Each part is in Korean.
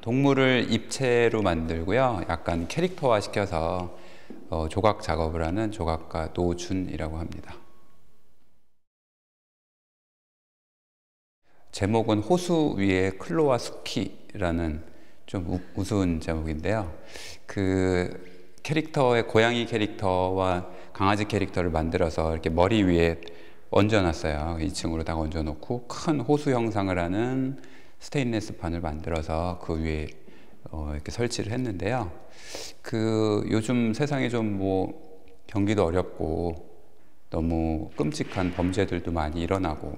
동물을 입체로 만들고요. 약간 캐릭터화 시켜서 어, 조각 작업을 하는 조각가 노준이라고 합니다. 제목은 호수 위에 클로와 스키라는 좀 우, 스운 제목인데요. 그 캐릭터의 고양이 캐릭터와 강아지 캐릭터를 만들어서 이렇게 머리 위에 얹어놨어요. 2층으로 다 얹어놓고 큰 호수 형상을 하는 스테인리스 판을 만들어서 그 위에 어, 이렇게 설치를 했는데요. 그 요즘 세상에 좀뭐 경기도 어렵고 너무 끔찍한 범죄들도 많이 일어나고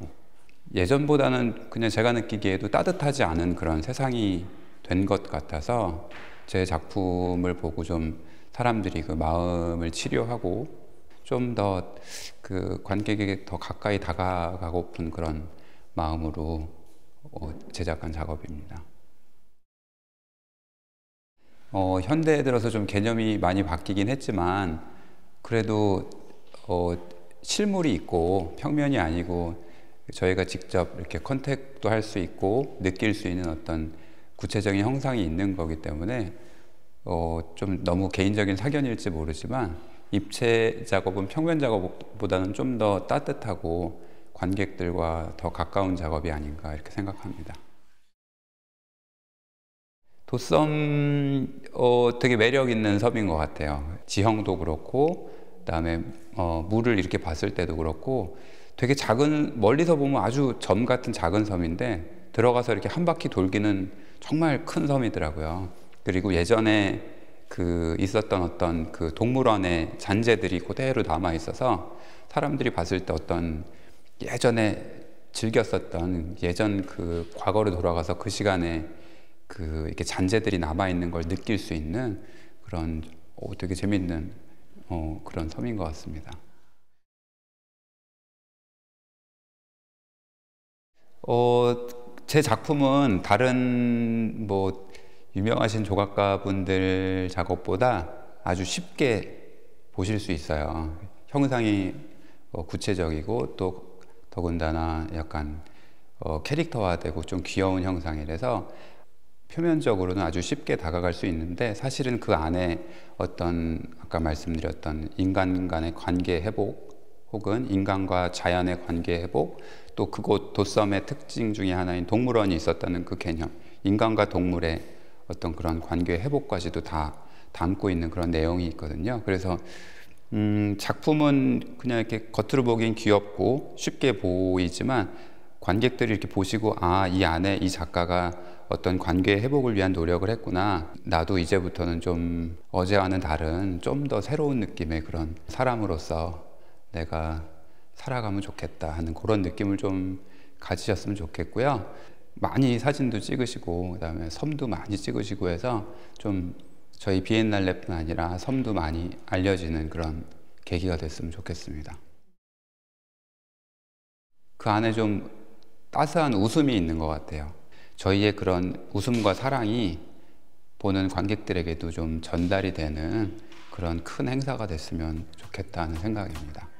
예전보다는 그냥 제가 느끼기에도 따뜻하지 않은 그런 세상이 된 것 같아서 제 작품을 보고 좀 사람들이 그 마음을 치료하고 좀 더 그 관객에게 더 가까이 다가가고픈 그런 마음으로 어, 제작한 작업입니다. 어, 현대에 들어서 좀 개념이 많이 바뀌긴 했지만 그래도 어, 실물이 있고 평면이 아니고 저희가 직접 이렇게 컨택도 할 수 있고 느낄 수 있는 어떤 구체적인 형상이 있는 거기 때문에 어, 좀 너무 개인적인 사견일지 모르지만 입체 작업은 평면 작업보다는 좀 더 따뜻하고 관객들과 더 가까운 작업이 아닌가 이렇게 생각합니다. 도섬 어, 되게 매력 있는 섬인 것 같아요. 지형도 그렇고 그다음에 어, 물을 이렇게 봤을 때도 그렇고 되게 작은 멀리서 보면 아주 점 같은 작은 섬인데 들어가서 이렇게 한 바퀴 돌기는 정말 큰 섬이더라고요. 그리고 예전에 그 있었던 어떤 그 동물원의 잔재들이 그대로 남아 있어서 사람들이 봤을 때 어떤 예전에 즐겼었던 예전 그 과거로 돌아가서 그 시간에 그 이렇게 잔재들이 남아 있는 걸 느낄 수 있는 그런 어, 되게 재밌는 어, 그런 섬인 것 같습니다. 어, 제 작품은 다른 뭐 유명하신 조각가분들 작업보다 아주 쉽게 보실 수 있어요. 형상이 어, 구체적이고 또 더군다나 약간 어, 캐릭터화되고 좀 귀여운 형상이라서 표면적으로는 아주 쉽게 다가갈 수 있는데 사실은 그 안에 어떤 아까 말씀드렸던 인간 간의 관계 회복 혹은 인간과 자연의 관계 회복 또 그곳 도섬의 특징 중의 하나인 동물원이 있었다는 그 개념 인간과 동물의 어떤 그런 관계 회복까지도 다 담고 있는 그런 내용이 있거든요. 그래서 음, 작품은 그냥 이렇게 겉으로 보기엔 귀엽고 쉽게 보이지만 관객들이 이렇게 보시고 아, 이 안에 이 작가가 어떤 관계 회복을 위한 노력을 했구나. 나도 이제부터는 좀 어제와는 다른 좀 더 새로운 느낌의 그런 사람으로서 내가 살아가면 좋겠다 하는 그런 느낌을 좀 가지셨으면 좋겠고요. 많이 사진도 찍으시고 그다음에 섬도 많이 찍으시고 해서 좀 저희 비엔날레뿐 아니라 섬도 많이 알려지는 그런 계기가 됐으면 좋겠습니다. 그 안에 좀 따스한 웃음이 있는 것 같아요. 저희의 그런 웃음과 사랑이 보는 관객들에게도 좀 전달이 되는 그런 큰 행사가 됐으면 좋겠다는 생각입니다.